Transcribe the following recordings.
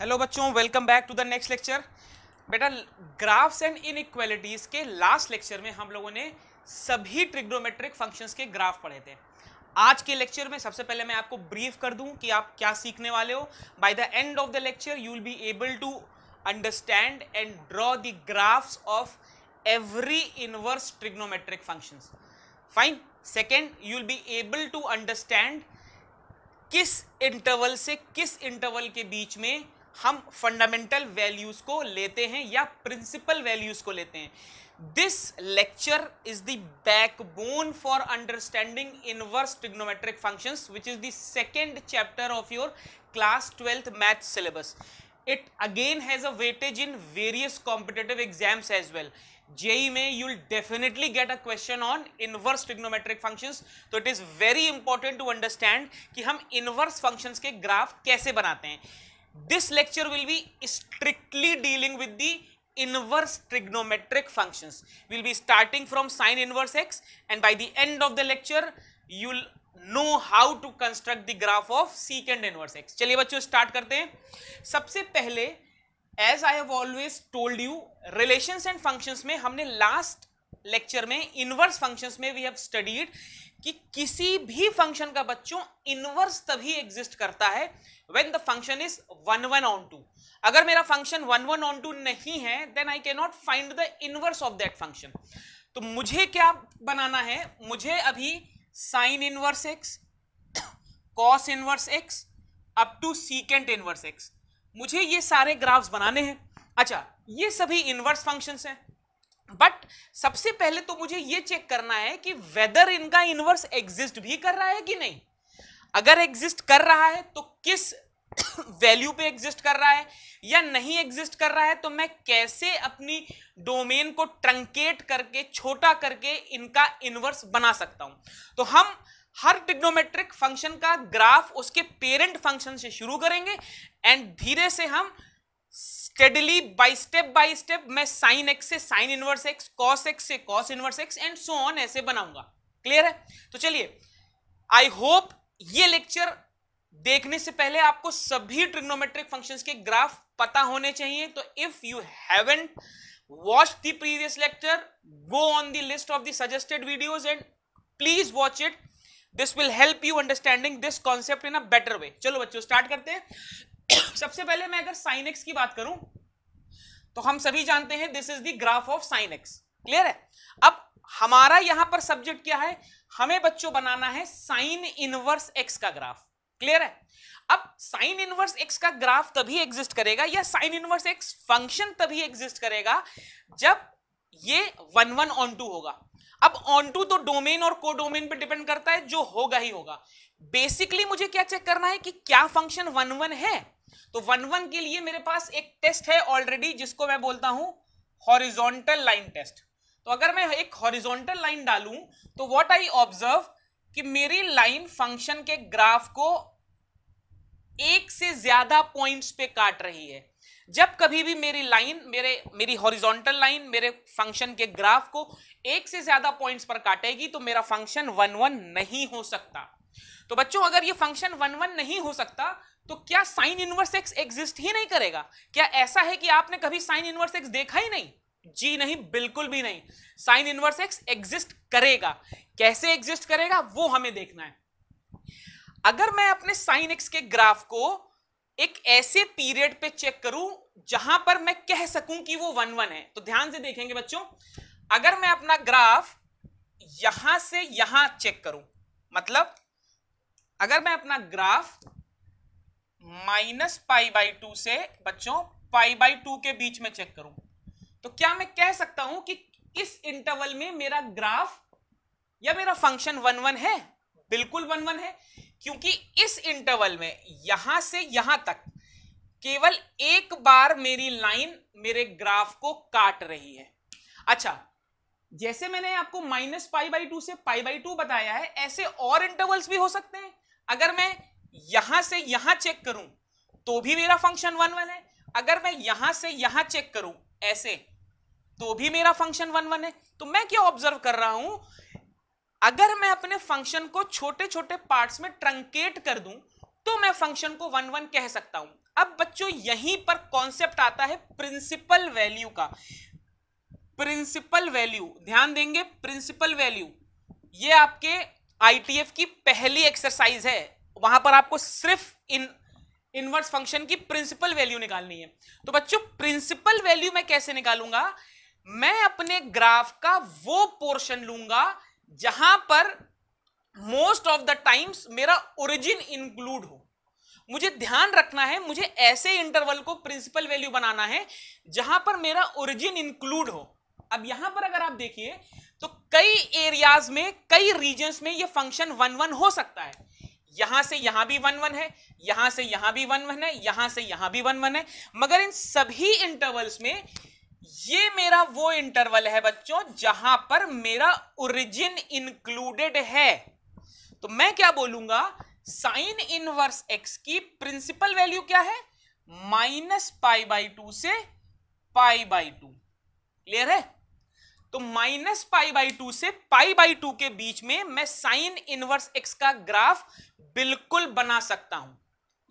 Hello बच्चों welcome back to the next lecture बेटा graphs and in के last lecture में हम लोगों ने सभी ट्रिग्नोमेट्रिक फंक्शंस के ग्राफ पढ़े थे आज के लेक्चर में सबसे पहले मैं आपको ब्रीफ कर दूं कि आप क्या सीखने वाले हो by the end of the lecture you will be able to understand and draw the graphs of every inverse trigonometric functions fine second you will be able to understand किस इंटरवल से किस इंटरवल के बीच में हम fundamental values को लेते हैं या प्रिंसिपल वैल्यूज को लेते हैं this lecture is the backbone for understanding inverse trigonometric functions which is the second chapter of your class twelfth math syllabus it again has a weightage in various competitive exams as well JEE में you will definitely get a question on inverse trigonometric function तो it is very important to understand कि हम inverse function के graph कैसे बनाते हैं this lecture will be strictly dealing with the inverse trigonometric function will be starting from sine inverse x and by the end of the lecture you know how to construct the graph of secant inverse x चलिए बच्चों start करते हैं सबसे पहले as I have always told you relation and function में हमने last lecture में inverse function में वी हैव स्टडीड कि किसी भी फंक्शन का बच्चों इनवर्स तभी एग्जिस्ट करता है when the function is one one onto अगर मेरा function one one onto नहीं है then I can not find the inverse of that function तो मुझे क्या बनाना है मुझे अभी sine inverse x cos inverse x up to secant inverse x मुझे ये सारे ग्राफ्स बनाने हैं अच्छा ये सभी इनवर्स फंक्शंस हैं बट सबसे पहले तो मुझे ये चेक करना है कि वेदर इनका इनवर्स एग्जिस्ट भी कर रहा है कि नहीं अगर एग्जिस्ट कर रहा है तो किस वैल्यू पे एग्जिस्ट कर रहा है या नहीं एग्जिस्ट कर रहा है तो मैं कैसे अपनी डोमेन को ट्रंकेट करके छोटा करके इनका इनवर्स बना सकता हूं तो हम हर ट्रिग्नोमेट्रिक फंक्शन का ग्राफ उसके पेरेंट फंक्शन से शुरू करेंगे एंड धीरे से हम steadily by step by step मैं साइन एक्स से sine inverse x cos x से cos inverse x and so on ऐसे बनाऊंगा क्लियर है तो चलिए आई होप ये लेक्चर देखने से पहले आपको सभी ट्रिग्नोमेट्रिक फंक्शंस के ग्राफ पता होने चाहिए तो if you haven't watch the previous lecture go on the list of the suggested videos and please watch it this will help you understanding this concept in a better way चलो बच्चों start करते हैं सबसे पहले मैं अगर sine x की बात करूं तो हम सभी जानते हैं this is the graph of sine x clear है अब हमारा यहां पर सब्जेक्ट क्या है हमें बच्चों बनाना है साइन इनवर्स एक्स का ग्राफ क्लियर है अब साइन इनवर्स एक्स का ग्राफ तभी एग्जिस्ट करेगा या साइन इनवर्स एक्स फंक्शन तभी एग्जिस्ट करेगा जब ये वन वन ऑन टू होगा अब ऑन टू तो डोमेन और को डोमेन पर डिपेंड करता है जो होगा ही होगा बेसिकली मुझे क्या चेक करना है कि क्या फंक्शन वन वन है तो वन वन के लिए मेरे पास एक टेस्ट है ऑलरेडी जिसको मैं बोलता हूं हॉरिजॉन्टल लाइन टेस्ट तो अगर मैं एक हॉरिजॉन्टल लाइन डालूं तो व्हाट आई ऑब्जर्व कि मेरी लाइन फंक्शन के ग्राफ को एक से ज्यादा पॉइंट्स पे काट रही है जब कभी भी मेरी लाइन मेरे मेरी हॉरिजॉन्टल लाइन मेरे फंक्शन के ग्राफ को एक से ज्यादा पॉइंट्स पर काटेगी तो मेरा फंक्शन वन वन नहीं हो सकता तो बच्चों अगर ये फंक्शन वन वन नहीं हो सकता तो क्या साइन इनवर्स एक्स एग्जिस्ट ही नहीं करेगा क्या ऐसा है कि आपने कभी साइन इनवर्स एक्स देखा ही नहीं जी नहीं बिल्कुल भी नहीं साइन इनवर्स एक्स एग्जिस्ट करेगा कैसे एग्जिस्ट करेगा वो हमें देखना है अगर मैं अपने साइन एक्स के ग्राफ को एक ऐसे पीरियड पे चेक करूं जहां पर मैं कह सकूं कि वो वन वन है तो ध्यान से देखेंगे बच्चों अगर मैं अपना ग्राफ यहां से यहां चेक करूं मतलब अगर मैं अपना graph minus pi by two से बच्चों पाई बाई टू के बीच में चेक करूं तो क्या मैं कह सकता हूं कि इस इंटरवल में मेरा ग्राफ या मेरा फंक्शन वन वन है बिल्कुल वन वन है क्योंकि इस इंटरवल में यहां से यहां तक केवल एक बार मेरी लाइन मेरे ग्राफ को काट रही है अच्छा जैसे मैंने आपको माइनस पाई बाई टू से पाई बाई टू बताया है ऐसे और इंटरवल्स भी हो सकते हैं अगर मैं यहां से यहां चेक करूं तो भी मेरा फंक्शन वन वन है अगर मैं यहां से यहां चेक करूं ऐसे तो भी मेरा फंक्शन वन वन है तो मैं क्या ऑब्जर्व कर रहा हूं अगर मैं अपने फंक्शन को छोटे छोटे पार्ट्स में ट्रंकेट कर दूं तो मैं फंक्शन को वन वन कह सकता हूं अब बच्चों यहीं पर कॉन्सेप्ट आता है प्रिंसिपल वैल्यू का प्रिंसिपल वैल्यू ध्यान देंगे प्रिंसिपल वैल्यू ये आपके आईटीएफ की पहली एक्सरसाइज है वहां पर आपको सिर्फ इन इनवर्स फंक्शन की प्रिंसिपल वैल्यू निकालनी है तो बच्चों प्रिंसिपल वैल्यू मैं कैसे निकालूंगा मैं अपने ग्राफ का वो पोर्शन लूंगा जहां पर मोस्ट ऑफ द टाइम्स मेरा ओरिजिन इंक्लूड हो मुझे ध्यान रखना है मुझे ऐसे इंटरवल को प्रिंसिपल वैल्यू बनाना है जहां पर मेरा ओरिजिन इंक्लूड हो अब यहां पर अगर आप देखिए तो कई एरियाज में कई रीजन में ये फंक्शन वन वन हो सकता है यहां से यहां भी वन वन है यहां से यहां भी वन वन है यहां से यहां भी वन वन है मगर इन सभी इंटरवल्स में ये मेरा वो इंटरवल है बच्चों जहां पर मेरा ओरिजिन इंक्लूडेड है तो मैं क्या बोलूंगा साइन इनवर्स एक्स की प्रिंसिपल वैल्यू क्या है माइनस पाई बाई टू से पाई बाई टू क्लियर है तो माइनस पाई बाई टू से पाई बाई टू के बीच में मैं साइन इनवर्स एक्स का ग्राफ बिल्कुल बना सकता हूं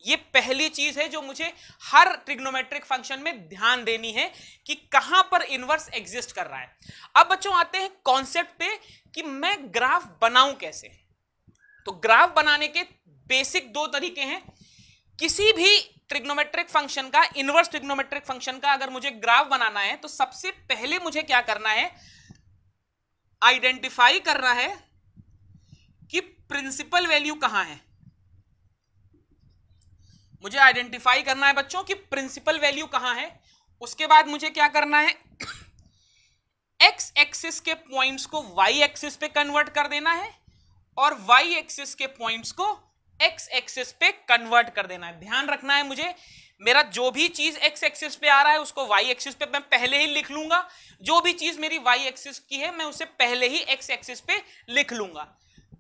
ये पहली चीज है जो मुझे हर ट्रिग्नोमेट्रिक फंक्शन में ध्यान देनी है कि कहां पर इनवर्स एग्जिस्ट कर रहा है अब बच्चों आते हैं कॉन्सेप्ट पे कि मैं ग्राफ बनाऊं कैसे तो ग्राफ बनाने के बेसिक दो तरीके हैं किसी भी ट्रिग्नोमेट्रिक फंक्शन का इनवर्स ट्रिग्नोमेट्रिक फंक्शन का अगर मुझे ग्राफ बनाना है तो सबसे पहले मुझे क्या करना है आइडेंटिफाई करना है कि प्रिंसिपल वैल्यू कहां है मुझे आइडेंटिफाई करना है बच्चों कि प्रिंसिपल वैल्यू कहाँ है उसके बाद मुझे क्या करना है एक्स एक्सिस के पॉइंट्स को वाई एक्सिस पे कन्वर्ट कर देना है और वाई एक्सिस के पॉइंट्स को एक्स एक्सिस पे कन्वर्ट कर देना है ध्यान रखना है मुझे मेरा जो भी चीज एक्स एक्सिस पे आ रहा है उसको वाई एक्सिस पे मैं पहले ही लिख लूंगा जो भी चीज मेरी वाई एक्सिस की है मैं उसे पहले ही एक्स एक्सिस पे लिख लूंगा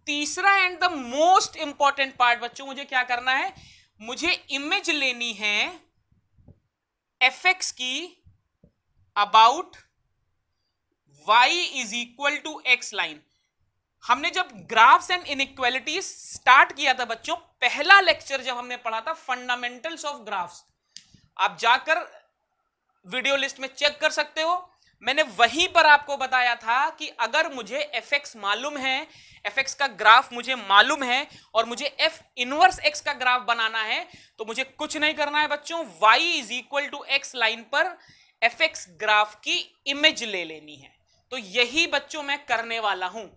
तीसरा and the most important part बच्चों मुझे क्या करना है मुझे इमेज लेनी है एफ एक्स की about y is equal to x line हमने जब ग्राफ्स एंड इनक्वालिटी स्टार्ट किया था बच्चों पहला लेक्चर जब हमने पढ़ा था फंडामेंटल्स ऑफ ग्राफ्स आप जाकर वीडियो लिस्ट में चेक कर सकते हो मैंने वहीं पर आपको बताया था कि अगर मुझे एफ एक्स मालूम है एफ एक्स का ग्राफ मुझे मालूम है और मुझे एफ इनवर्स एक्स का ग्राफ बनाना है तो मुझे कुछ नहीं करना है बच्चों y is equal to x line पर एफ एक्स ग्राफ की इमेज ले लेनी है तो यही बच्चों मैं करने वाला हूं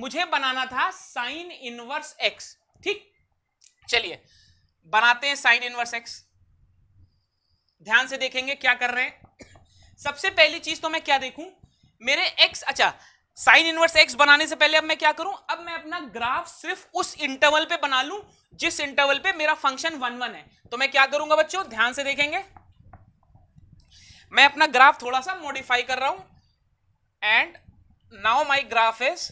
मुझे बनाना था साइन इनवर्स एक्स ठीक चलिए बनाते हैं साइन इनवर्स एक्स ध्यान से देखेंगे क्या कर रहे हैं सबसे पहली चीज तो मैं क्या देखूं मेरे एक्स अच्छा साइन इनवर्स एक्स बनाने से पहले अब मैं क्या करूं अब मैं अपना ग्राफ सिर्फ उस इंटरवल पे बना लूं जिस इंटरवल पे मेरा फंक्शन वन वन है तो मैं क्या करूंगा बच्चों ध्यान से देखेंगे मैं अपना ग्राफ थोड़ा सा मॉडिफाई कर रहा हूं and now my graph is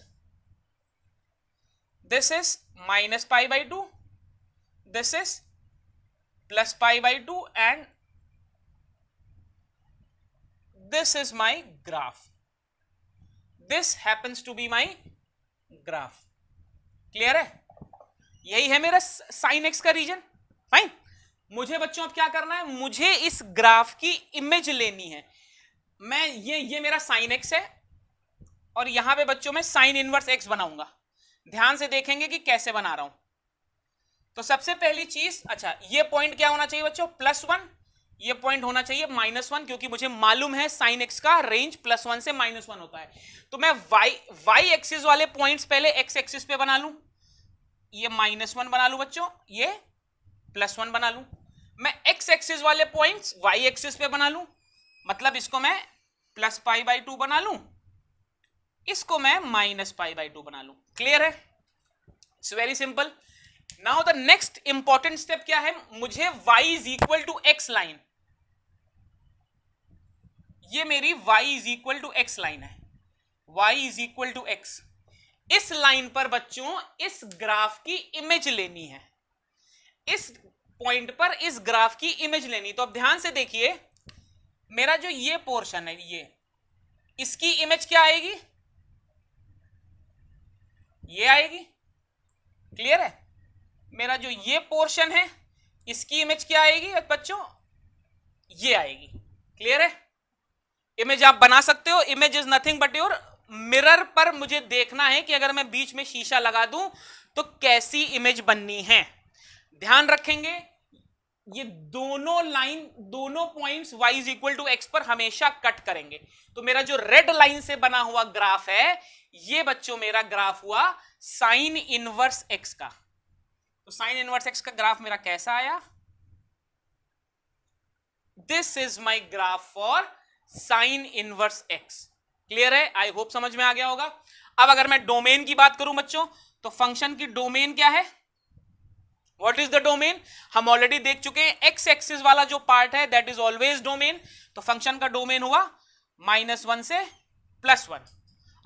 this is minus pi by two this is plus pi by two and this is my graph this happens to be my graph clear है यही है मेरा sine x का region fine मुझे बच्चों अब क्या करना है मुझे इस ग्राफ की इमेज लेनी है मैं ये ये मेरा साइन एक्स है और यहां पे बच्चों में साइन इनवर्स एक्स बनाऊंगा ध्यान से देखेंगे कि कैसे बना रहा हूं तो सबसे पहली चीज अच्छा ये पॉइंट क्या होना चाहिए बच्चों प्लस वन ये पॉइंट होना चाहिए माइनस वन क्योंकि मुझे मालूम है साइन एक्स का रेंज प्लस वन से माइनस वन होता है तो मैं वाई वाई एक्सिस वाले पॉइंट्स पहले एक्स एक्सिस पे बना लूं ये माइनस वन बना लूं बच्चों ये प्लस वन बना लूं मैं एक्स एक्सिस वाले पॉइंट्स वाई एक्सिस पे बना लूं मतलब इसको मैं प्लस पाई बाई टू बना लूं इसको मैं माइनस पाई बाई टू बना लूं क्लियर है it's very simple now the next important step क्या है मुझे y is equal to x line ये मेरी y is equal to x line है y is equal to x इस लाइन पर बच्चों इस ग्राफ की इमेज लेनी है इस पॉइंट पर इस ग्राफ की इमेज लेनी तो अब ध्यान से देखिए मेरा जो ये पोर्शन है ये इसकी इमेज क्या आएगी ये आएगी क्लियर है मेरा जो ये पोर्शन है इसकी इमेज क्या आएगी बच्चों ये आएगी क्लियर है इमेज आप बना सकते हो image is nothing but your mirror पर मुझे देखना है कि अगर मैं बीच में शीशा लगा दूं तो कैसी इमेज बननी है ध्यान रखेंगे ये दोनों लाइन दोनों points y is equal to x पर हमेशा कट करेंगे तो मेरा जो रेड लाइन से बना हुआ ग्राफ है ये बच्चों मेरा ग्राफ हुआ साइन इनवर्स x का तो साइन इनवर्स x का ग्राफ मेरा कैसा आया this is my graph for sine inverse x clear है आई होप समझ में आ गया होगा अब अगर मैं डोमेन की बात करूं बच्चों तो फंक्शन की डोमेन क्या है वॉट इज द डोमेन हम ऑलरेडी देख चुके हैं एक्स एक्सिस वाला जो पार्ट है दैट इज ऑलवेज डोमेन तो फंक्शन का डोमेन हुआ माइनस वन से प्लस वन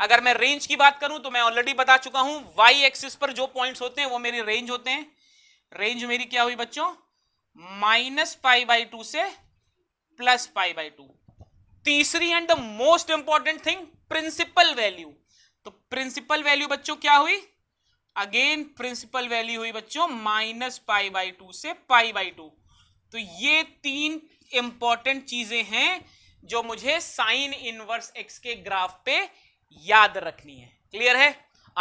अगर मैं रेंज की बात करूं तो मैं ऑलरेडी बता चुका हूं वाई एक्सिस पर जो पॉइंट होते हैं वो मेरी रेंज होते हैं रेंज मेरी क्या हुई बच्चों माइनस पाई बाई टू से प्लस पाई बाई टू तीसरी and the most important thing principal value तो प्रिंसिपल वैल्यू बच्चों क्या हुई अगेन प्रिंसिपल वैल्यू हुई बच्चों माइनस पाई बाई टू से पाई बाई टू तो ये तीन इंपॉर्टेंट चीजें हैं जो मुझे साइन इनवर्स एक्स के ग्राफ पे याद रखनी है क्लियर है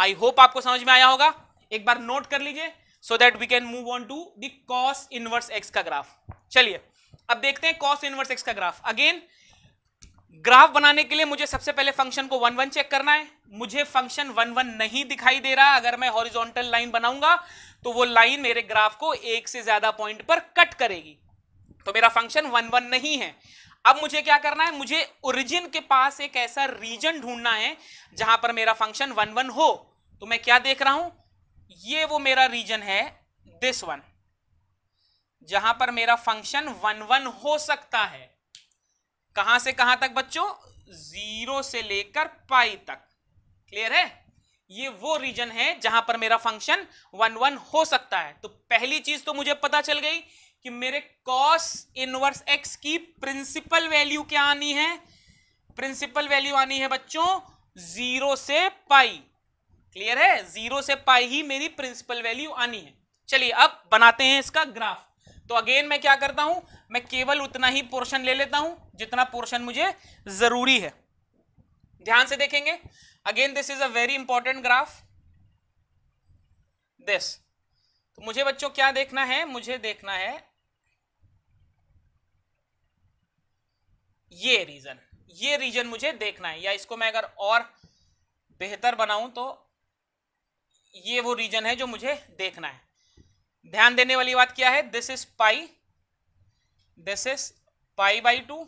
आई होप आपको समझ में आया होगा एक बार नोट कर लीजिए so that we can move on to those cos inverse x का ग्राफ चलिए अब देखते हैं कॉस इनवर्स एक्स का ग्राफ अगेन ग्राफ बनाने के लिए मुझे सबसे पहले फंक्शन को वन वन चेक करना है मुझे फंक्शन वन वन नहीं दिखाई दे रहा अगर मैं हॉरिजॉन्टल लाइन बनाऊंगा तो वो लाइन मेरे ग्राफ को एक से ज्यादा पॉइंट पर कट करेगी तो मेरा फंक्शन वन वन नहीं है अब मुझे क्या करना है मुझे ओरिजिन के पास एक ऐसा रीजन ढूंढना है जहां पर मेरा फंक्शन वन वन हो तो मैं क्या देख रहा हूं ये वो मेरा रीजन है दिस वन जहां पर मेरा फंक्शन वन वन हो सकता है कहां से कहां तक बच्चों जीरो से लेकर पाई तक क्लियर है ये वो रीजन है जहां पर मेरा फंक्शन वन वन हो सकता है तो पहली चीज तो मुझे पता चल गई कि मेरे कॉस इनवर्स एक्स की प्रिंसिपल वैल्यू क्या आनी है प्रिंसिपल वैल्यू आनी है बच्चों जीरो से पाई क्लियर है जीरो से पाई ही मेरी प्रिंसिपल वैल्यू आनी है चलिए अब बनाते हैं इसका ग्राफ तो अगेन मैं क्या करता हूं मैं केवल उतना ही पोर्शन ले लेता हूं जितना पोर्शन मुझे जरूरी है ध्यान से देखेंगे again this is a very important graph this तो मुझे बच्चों क्या देखना है मुझे देखना है ये रीजन ये रीजन मुझे देखना है या इसको मैं अगर और बेहतर बनाऊं तो ये वो रीजन है जो मुझे देखना है ध्यान देने वाली बात क्या है this is pi this is pi by two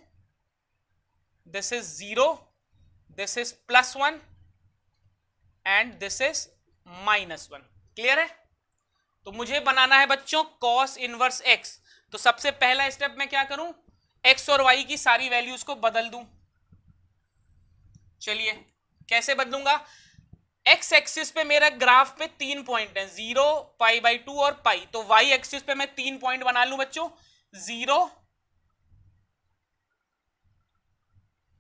this is zero this is plus one and this is minus one clear है तो मुझे बनाना है बच्चों कॉस इनवर्स एक्स तो सबसे पहला स्टेप मैं क्या करूं एक्स और वाई की सारी वैल्यूज को बदल दूं चलिए कैसे बदलूंगा एक्स एक्सिस पे मेरा ग्राफ पे तीन पॉइंट है जीरो पाई बाई टू और पाई तो वाई एक्सिस पे मैं तीन पॉइंट बना लू बच्चों जीरो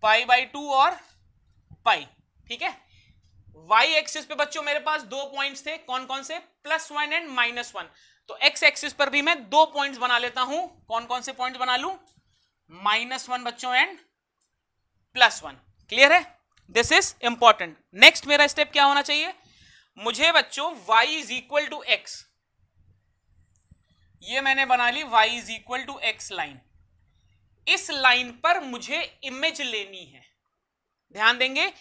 पाई बाई टू और पाई ठीक है वाई एक्सिस पे बच्चों मेरे पास दो पॉइंट्स थे कौन कौन से plus one and minus one तो एक्स एक्सिस पर भी मैं दो पॉइंट्स बना लेता हूं कौन कौन से पॉइंट बना लू माइनस वन बच्चों एंड प्लस वन क्लियर है दिस इज इंपॉर्टेंट नेक्स्ट मेरा स्टेप क्या होना चाहिए मुझे बच्चों y is equal to x ये मैंने बना ली y is equal to x line इस लाइन पर मुझे इमेज लेनी है ध्यान देंगे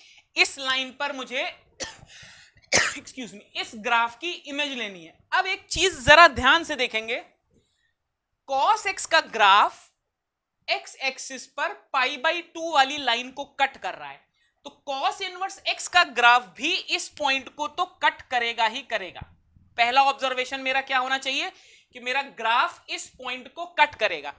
इस लाइन पर मुझे एक्सक्यूज मी इस ग्राफ की इमेज लेनी है अब एक चीज जरा ध्यान से देखेंगे कॉस एक्स का ग्राफ एक्स एक्सिस पर पाई बाई टू वाली लाइन को कट कर रहा है तो कॉस इनवर्स एक्स का ग्राफ भी इस पॉइंट को तो कट करेगा ही करेगा पहला ऑब्जर्वेशन मेरा क्या होना चाहिए कि मेरा ग्राफ इस पॉइंट को कट करेगा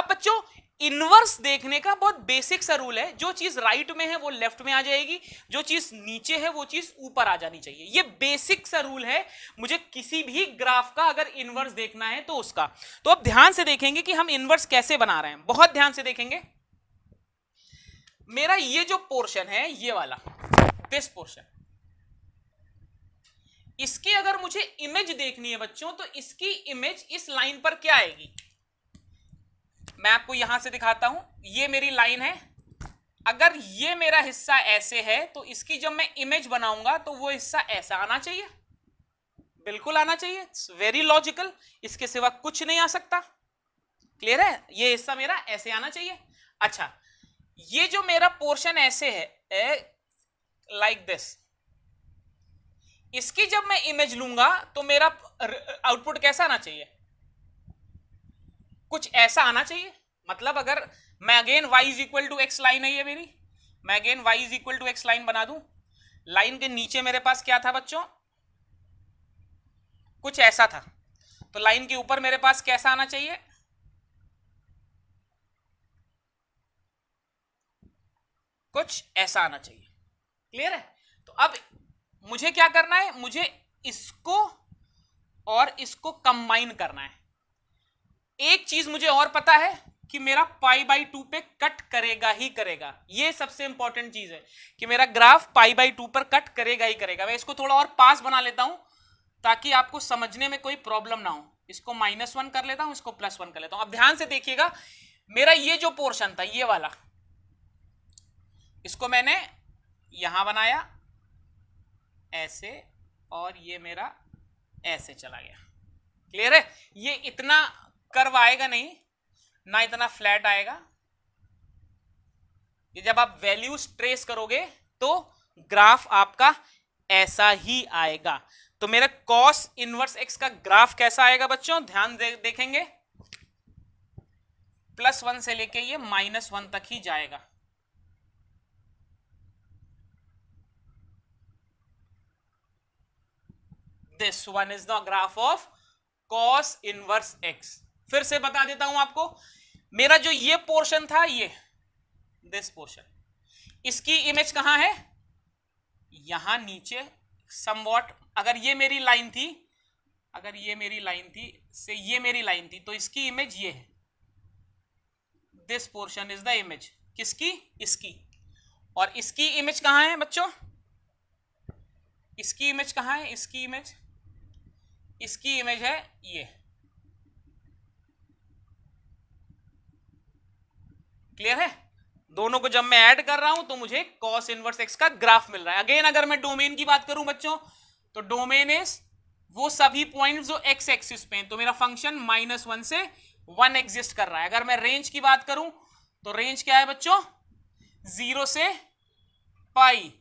अब बच्चों इनवर्स देखने का बहुत बेसिक सा रूल है जो चीज राइट में है वो लेफ्ट में आ जाएगी जो चीज नीचे है वो चीज ऊपर आ जानी चाहिए ये बेसिक सा रूल है मुझे किसी भी ग्राफ का अगर इनवर्स देखना है तो उसका तो अब ध्यान से देखेंगे कि हम इनवर्स कैसे बना रहे हैं बहुत ध्यान से देखेंगे मेरा ये जो पोर्शन है ये वाला दिस पोर्शन इसकी अगर मुझे इमेज देखनी है बच्चों तो इसकी इमेज इस लाइन पर क्या आएगी मैं आपको यहां से दिखाता हूं ये मेरी लाइन है अगर ये मेरा हिस्सा ऐसे है तो इसकी जब मैं इमेज बनाऊंगा तो वो हिस्सा ऐसा आना चाहिए बिल्कुल आना चाहिए इट्स वेरी लॉजिकल इसके सिवा कुछ नहीं आ सकता क्लियर है ये हिस्सा मेरा ऐसे आना चाहिए अच्छा ये जो मेरा पोर्शन ऐसे है लाइक दिस इसकी जब मैं इमेज लूंगा तो मेरा आउटपुट कैसा आना चाहिए कुछ ऐसा आना चाहिए मतलब अगर मैं again y is equal to x line है ये मेरी मैं again y is equal to x line बना दूं लाइन के नीचे मेरे पास क्या था बच्चों कुछ ऐसा था तो लाइन के ऊपर मेरे पास कैसा आना चाहिए कुछ ऐसा आना चाहिए क्लियर है तो अब मुझे क्या करना है मुझे इसको और इसको कंबाइन करना है एक चीज मुझे और पता है कि मेरा पाई बाई टू पे कट करेगा ही करेगा ये सबसे इंपॉर्टेंट चीज है कि मेरा ग्राफ पाई बाई टू पर कट करेगा ही करेगा मैं इसको थोड़ा और पास बना लेता हूं ताकि आपको समझने में कोई प्रॉब्लम ना हो इसको माइनस वन कर लेता हूं इसको प्लस वन कर लेता हूं अब ध्यान से देखिएगा मेरा ये जो पोर्शन था ये वाला इसको मैंने यहाँ बनाया ऐसे और ये मेरा ऐसे चला गया क्लियर है ये इतना कर्व आएगा नहीं ना इतना फ्लैट आएगा ये जब आप वैल्यूज ट्रेस करोगे तो ग्राफ आपका ऐसा ही आएगा तो मेरा कॉस इनवर्स एक्स का ग्राफ कैसा आएगा बच्चों ध्यान दे, देखेंगे प्लस वन से लेके ये माइनस वन तक ही जाएगा this one is the graph of cos inverse x फिर से बता देता हूं आपको मेरा जो ये पोर्शन था ये दिस पोर्शन इसकी इमेज कहां है यहां नीचे समवॉट अगर ये मेरी लाइन थी अगर ये मेरी लाइन थी से ये मेरी लाइन थी तो इसकी इमेज ये है this portion is the image किसकी इसकी और इसकी इमेज कहां है बच्चों इसकी इमेज कहां है इसकी इमेज इसकी इमेज है ये क्लियर है दोनों को जब मैं ऐड कर रहा हूं तो मुझे कॉस इनवर्स एक्स का ग्राफ मिल रहा है अगेन अगर मैं डोमेन की बात करूं बच्चों तो डोमेन इज वो सभी पॉइंट्स जो एक्स एक्सिस पे हैं तो मेरा फंक्शन माइनस वन से वन एग्जिस्ट कर रहा है अगर मैं रेंज की बात करूं तो रेंज क्या है बच्चों जीरो से पाई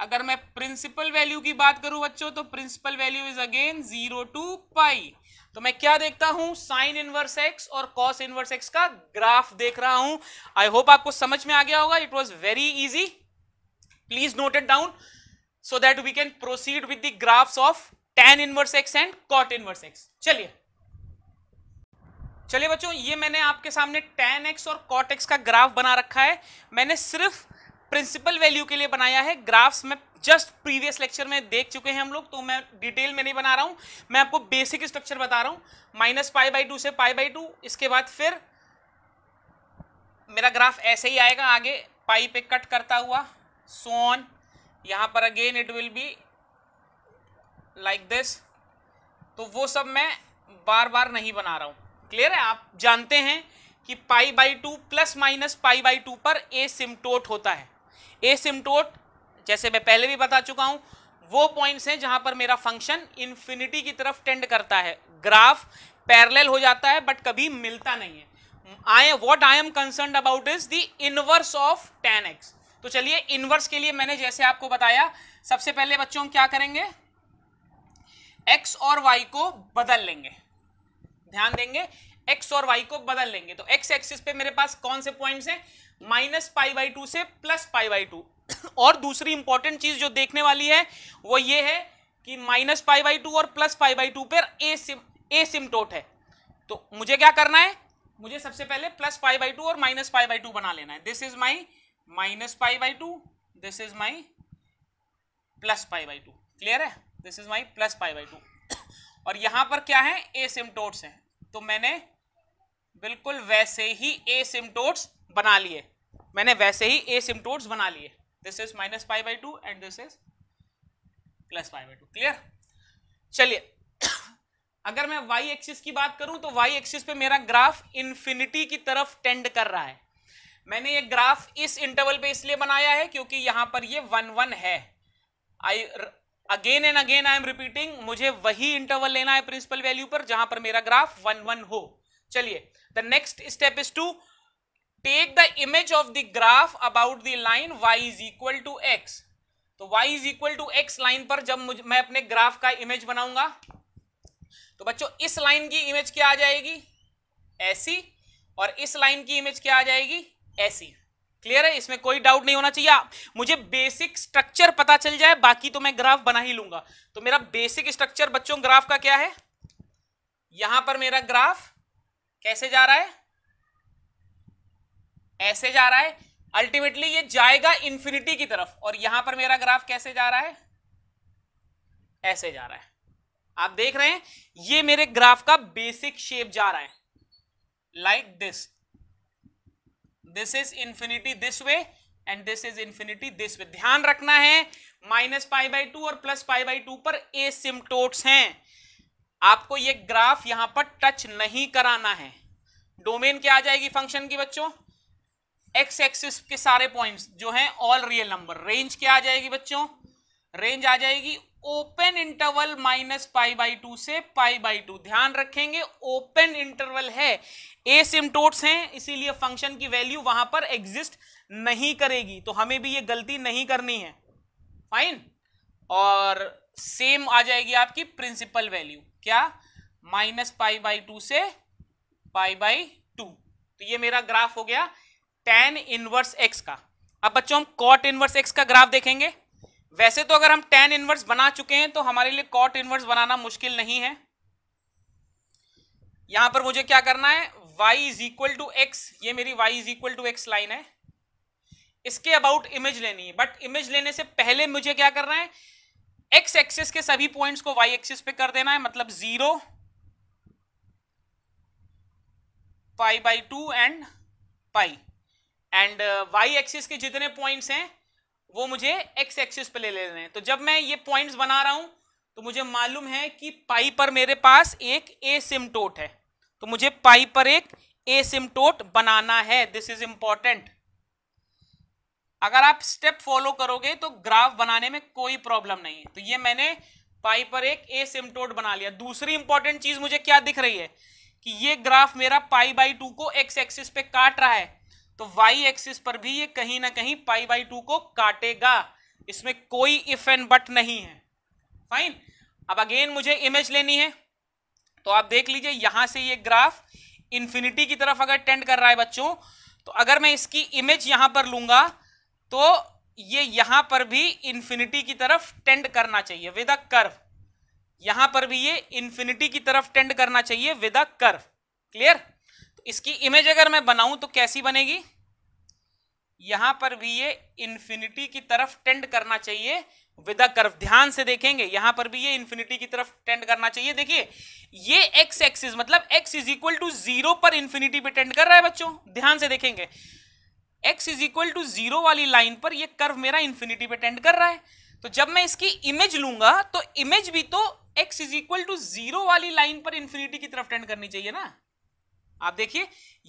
अगर मैं प्रिंसिपल वैल्यू की बात करूं बच्चों तो principal value is again zero to pi तो मैं क्या देखता हूं साइन इनवर्स एक्स और कॉस इनवर्स एक्स का ग्राफ देख रहा हूं आई होप आपको समझ में आ गया होगा it was very easy please note it down so that we can proceed with the graphs of tan inverse x and cot inverse x चलिए चलिए बच्चों ये मैंने आपके सामने टेन एक्स और कॉट एक्स का ग्राफ बना रखा है मैंने सिर्फ प्रिंसिपल वैल्यू के लिए बनाया है ग्राफ्स में जस्ट प्रीवियस लेक्चर में देख चुके हैं हम लोग तो मैं डिटेल में नहीं बना रहा हूं मैं आपको बेसिक स्ट्रक्चर बता रहा हूँ माइनस पाई बाई टू से पाई बाई टू इसके बाद फिर मेरा ग्राफ ऐसे ही आएगा आगे पाई पे कट करता हुआ सोन यहाँ पर again it will be like this तो वो सब मैं बार बार नहीं बना रहा हूँ क्लियर है आप जानते हैं कि pi by two plus minus pi by two पर ए सिमटोट होता है एसिम्टोट जैसे मैं पहले भी बता चुका हूं वो पॉइंट्स हैं जहां पर मेरा फंक्शन इन्फिनिटी की तरफ टेंड करता है ग्राफ पैरेलल हो जाता है बट कभी मिलता नहीं है I what I am concern about is the inverse of tan x तो चलिए इनवर्स के लिए मैंने जैसे आपको बताया सबसे पहले बच्चों क्या करेंगे एक्स और वाई को बदल लेंगे ध्यान देंगे एक्स और वाई को बदल लेंगे तो एक्स एक्सिस पे मेरे पास कौन से पॉइंट्स हैं माइनस पाई बाई टू से प्लस पाई बाई टू और दूसरी इंपॉर्टेंट चीज जो देखने वाली है वो ये है कि माइनस पाई बाई टू और प्लस पाई बाई टू पर ए सिम ए सिमटोट है तो मुझे क्या करना है मुझे सबसे पहले प्लस पाई बाई टू और माइनस पाई बाई टू बना लेना है this is my minus pi by two this is my plus pi by two clear है this is my plus pi by two और यहां पर क्या है ए सिमटोट्स हैं तो मैंने बिल्कुल वैसे ही ए सिमटोट्स बना लिए मैंने वैसे ही ए सिम्टोड्स बना लिए this is minus five by two and this is plus five by two clear चलिए अगर मैं वाई एक्सिस की बात करूं तो वाई एक्सिस पे मेरा ग्राफ इन्फिनिटी की तरफ टेंड कर रहा है मैंने ये ग्राफ इस इंटरवल पे इसलिए बनाया है क्योंकि यहां पर ये वन वन है I again and again I am repeating मुझे वही इंटरवल लेना है प्रिंसिपल वैल्यू पर जहां पर मेरा ग्राफ वन वन हो चलिए the next step is to take the image of the graph about the line y is equal to x तो y is equal to x line पर जब मुझे मैं अपने ग्राफ का इमेज बनाऊंगा तो बच्चों इस लाइन की इमेज क्या आ जाएगी ऐसी e. और इस लाइन की इमेज क्या आ जाएगी ऐसी क्लियर e. है इसमें कोई डाउट नहीं होना चाहिए हाँ, मुझे बेसिक स्ट्रक्चर पता चल जाए बाकी तो मैं ग्राफ बना ही लूंगा तो मेरा बेसिक स्ट्रक्चर बच्चों ग्राफ का क्या है यहां पर मेरा ग्राफ कैसे जा रहा है ऐसे जा रहा है अल्टीमेटली ये जाएगा इंफिनिटी की तरफ और यहां पर मेरा ग्राफ कैसे जा रहा है ऐसे जा रहा है आप देख रहे हैं ये मेरे ग्राफ का बेसिक शेप जा रहा है like this this is infinity this way and this is infinity this way ध्यान रखना है माइनस पाई बाई टू और प्लस पाई बाई टू पर ए सिमटोट्स हैं आपको ये ग्राफ यहां पर टच नहीं कराना है डोमेन क्या आ जाएगी फंक्शन की बच्चों एक्स एक्सिस के सारे पॉइंट्स जो हैं ऑल रियल नंबर रेंज क्या आ जाएगी बच्चों रेंज आ जाएगी open interval minus pi by two से पाई बाई टू ध्यान रखेंगे ओपन इंटरवल है ए सिमटोट्स हैं इसीलिए फंक्शन की वैल्यू वहां पर एग्जिस्ट नहीं करेगी तो हमें भी ये गलती नहीं करनी है फाइन और सेम आ जाएगी आपकी प्रिंसिपल वैल्यू क्या माइनस पाई बाई टू से पाई बाई टू तो ये मेरा ग्राफ हो गया टेन इनवर्स एक्स का अब बच्चों हम कॉट इनवर्स एक्स का ग्राफ देखेंगे वैसे तो अगर हम टेन इनवर्स बना चुके हैं तो हमारे लिए कॉट इनवर्स बनाना मुश्किल नहीं है यहां पर मुझे क्या करना है y is equal to x ये मेरी y is equal to x line है इसके अबाउट इमेज लेनी है बट इमेज लेने से पहले मुझे क्या करना है एक्स एक्सिस के सभी पॉइंट्स को वाई एक्सिस पे कर देना है मतलब zero pi by two and pi and y axis के जितने पॉइंट्स हैं वो मुझे एक्स एक्सिस पे ले लेने हैं तो जब मैं ये पॉइंट्स बना रहा हूं तो मुझे मालूम है कि पाई पर मेरे पास एक ए सिमटोट है तो मुझे पाई पर एक ए सिमटोट बनाना है दिस इज इंपॉर्टेंट अगर आप स्टेप फॉलो करोगे तो ग्राफ बनाने में कोई प्रॉब्लम नहीं है तो ये मैंने पाई पर एक ए सिमटोट बना लिया दूसरी इंपॉर्टेंट चीज मुझे क्या दिख रही है कि ये ग्राफ मेरा पाई बाई टू को एक्स एक्सिस पे काट रहा है तो वाई एक्सिस पर भी ये कहीं ना कहीं पाई बाई टू को काटेगा इसमें कोई इफ एंड बट नहीं है फाइन अब अगेन मुझे इमेज लेनी है तो आप देख लीजिए यहां से ये ग्राफ इन्फिनिटी की तरफ अगर टेंड कर रहा है बच्चों तो अगर मैं इसकी इमेज यहां पर लूंगा तो ये यहां पर भी इन्फिनिटी की तरफ टेंड करना चाहिए विद अ कर्व यहां पर भी ये इन्फिनिटी की तरफ टेंड करना चाहिए विद अ कर्व क्लियर इसकी इमेज अगर मैं बनाऊं तो कैसी बनेगी यहां पर भी ये इंफिनिटी की तरफ टेंड करना चाहिए विद अ कर्व ध्यान से देखेंगे यहां पर भी ये इन्फिनिटी की तरफ टेंड करना चाहिए देखिए ये एक्स एक्सिस मतलब x is equal to zero पर इंफिनिटी पे टेंड कर रहा है बच्चों ध्यान से देखेंगे x is equal to zero वाली लाइन पर ये कर्व मेरा इन्फिनिटी पे टेंड कर रहा है तो जब मैं इसकी इमेज लूंगा तो इमेज भी तो x is equal to zero वाली लाइन पर इंफिनिटी की तरफ टेंड करनी चाहिए ना आप देखिए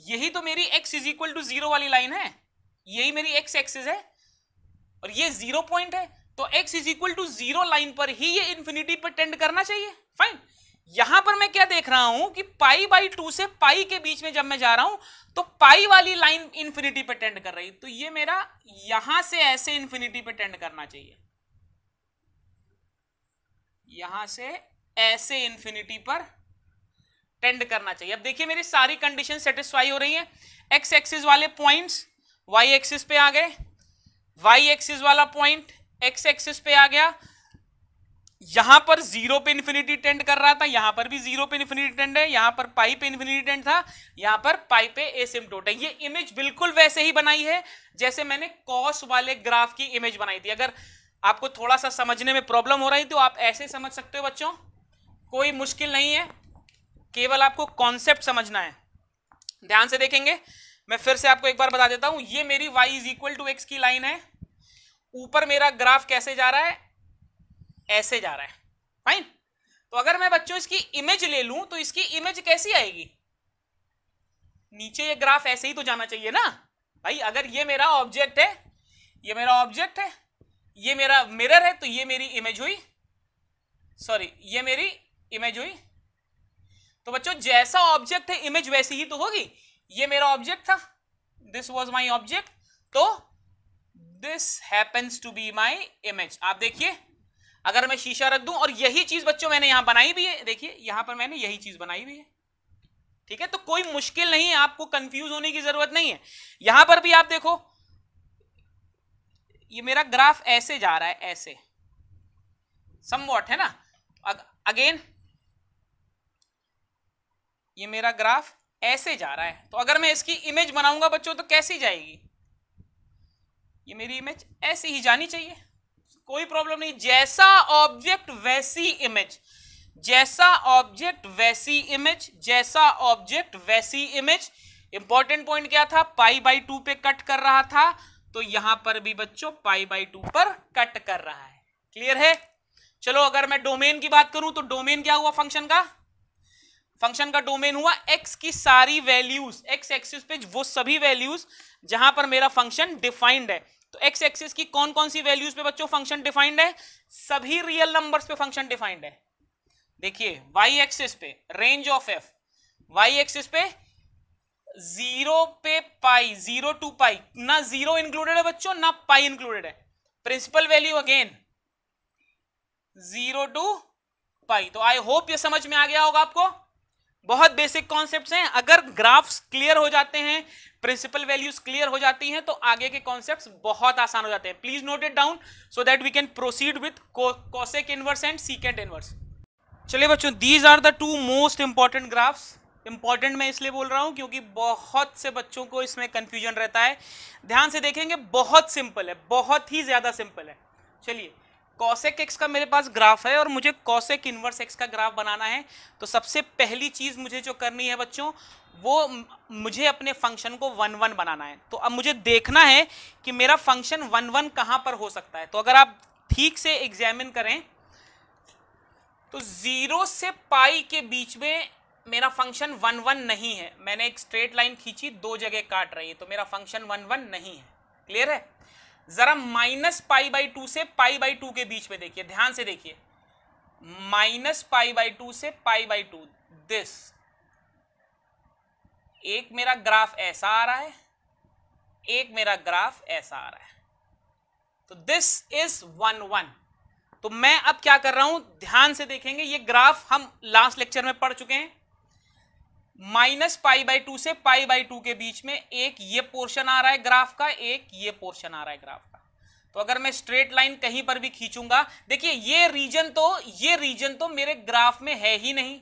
यही तो मेरी x is equal to zero वाली लाइन है यही मेरी x एक्सिस है और ये जीरो पॉइंट है तो x is equal to zero line पर ही ये इंफिनिटी पर टेंड करना चाहिए फाइन यहां पर मैं क्या देख रहा हूं कि पाई बाई टू से पाई के बीच में जब मैं जा रहा हूं तो पाई वाली लाइन इंफिनिटी पर टेंड कर रही तो ये मेरा यहां से ऐसे इंफिनिटी पर टेंड करना चाहिए यहां से ऐसे इंफिनिटी पर टेंड करना चाहिए अब देखिए मेरी सारी कंडीशन सेटिस्फाई हो रही है एक्स एक्सिस वाले पॉइंट्स वाई एक्सिस पे आ गए वाई एक्सिस वाला पॉइंट एक्स एक्सिस पे आ गया यहां पर जीरो पे इन्फिनिटी टेंड कर रहा था यहां पर भी जीरो पे इन्फिनिटी टेंड है यहां पर पाई पे इन्फिनिटी टेंड था यहां पर पाई पे एसिम्टोट है ये इमेज बिल्कुल वैसे ही बनाई है जैसे मैंने कॉस वाले ग्राफ की इमेज बनाई थी अगर आपको थोड़ा सा समझने में प्रॉब्लम हो रही थी तो आप ऐसे समझ सकते हो बच्चों कोई मुश्किल नहीं है केवल आपको कॉन्सेप्ट समझना है ध्यान से देखेंगे मैं फिर से आपको एक बार बता देता हूं ये मेरी y is equal to x की लाइन है ऊपर मेरा ग्राफ कैसे जा रहा है ऐसे जा रहा है फाइन तो अगर मैं बच्चों इसकी इमेज ले लू तो इसकी इमेज कैसी आएगी नीचे ये ग्राफ ऐसे ही तो जाना चाहिए ना भाई अगर ये मेरा ऑब्जेक्ट है ये मेरा ऑब्जेक्ट है ये मेरा मिरर है तो ये मेरी इमेज हुई सॉरी ये मेरी इमेज हुई तो बच्चों जैसा ऑब्जेक्ट है इमेज वैसी ही तो होगी ये मेरा ऑब्जेक्ट था दिस वॉज माई ऑब्जेक्ट तो this happens to be my image आप देखिए अगर मैं शीशा रख दूं और यही चीज बच्चों मैंने यहां बनाई भी है देखिए यहां पर मैंने यही चीज बनाई भी है ठीक है तो कोई मुश्किल नहीं है आपको कंफ्यूज होने की जरूरत नहीं है यहां पर भी आप देखो ये मेरा ग्राफ ऐसे जा रहा है ऐसे सम वॉट है ना अगेन ये मेरा ग्राफ ऐसे जा रहा है तो अगर मैं इसकी इमेज बनाऊंगा बच्चों तो कैसी जाएगी ये मेरी इमेज ऐसी ही जानी चाहिए कोई प्रॉब्लम नहीं जैसा ऑब्जेक्ट वैसी इमेज जैसा ऑब्जेक्ट वैसी इमेज जैसा ऑब्जेक्ट वैसी इमेज इंपॉर्टेंट पॉइंट क्या था पाई बाई टू पे कट कर रहा था तो यहां पर भी बच्चों पाई बाई टू पर कट कर रहा है क्लियर है चलो अगर मैं डोमेन की बात करूं तो डोमेन क्या हुआ फंक्शन का फंक्शन का डोमेन हुआ एक्स की सारी वैल्यूज एक्स एक्सिस पे वो सभी वैल्यूज जहां पर मेरा फंक्शन डिफाइंड है तो एक्स एक्सिस की कौन कौन सी वैल्यूज पे बच्चों फंक्शन डिफाइंड है सभी रियल नंबर्स पे फंक्शन डिफाइंड है देखिए वाई एक्सिस पे range of f y axis पे जीरो पे पाई जीरो टू पाई ना जीरो इंक्लूडेड है बच्चों ना पाई इंक्लूडेड है principal value again zero to pi तो आई होप ये समझ में आ गया होगा आपको बहुत बेसिक कॉन्सेप्ट्स हैं अगर ग्राफ्स क्लियर हो जाते हैं प्रिंसिपल वैल्यूज क्लियर हो जाती हैं तो आगे के कॉन्सेप्ट्स बहुत आसान हो जाते हैं please note it down so that we can proceed with cosec inverse and secant inverse चलिए बच्चों these are the two most important graphs important मैं इसलिए बोल रहा हूँ क्योंकि बहुत से बच्चों को इसमें कन्फ्यूजन रहता है ध्यान से देखेंगे बहुत सिंपल है बहुत ही ज़्यादा सिंपल है चलिए कॉसेक एक्स का मेरे पास ग्राफ है और मुझे कॉसेक इनवर्स एक्स का ग्राफ बनाना है तो सबसे पहली चीज़ मुझे जो करनी है बच्चों वो मुझे अपने फंक्शन को वन वन बनाना है तो अब मुझे देखना है कि मेरा फंक्शन वन वन कहाँ पर हो सकता है तो अगर आप ठीक से एग्जामिन करें तो ज़ीरो से पाई के बीच में मेरा फंक्शन वन वन नहीं है मैंने एक स्ट्रेट लाइन खींची दो जगह काट रही है तो मेरा फंक्शन वन वन नहीं है क्लियर है जरा माइनस पाई बाई टू से पाई बाई टू के बीच में देखिए ध्यान से देखिए माइनस पाई बाई टू से पाई बाई टू दिस एक मेरा ग्राफ ऐसा आ रहा है एक मेरा ग्राफ ऐसा आ रहा है तो दिस इज वन वन तो मैं अब क्या कर रहा हूं ध्यान से देखेंगे ये ग्राफ हम लास्ट लेक्चर में पढ़ चुके हैं माइनस पाई बाई टू से पाई बाई टू के बीच में एक ये पोर्शन आ रहा है ग्राफ का एक ये पोर्शन आ रहा है ग्राफ का तो अगर मैं स्ट्रेट लाइन कहीं पर भी खींचूंगा देखिए ये रीजन तो ये रीजन तो मेरे ग्राफ में है ही नहीं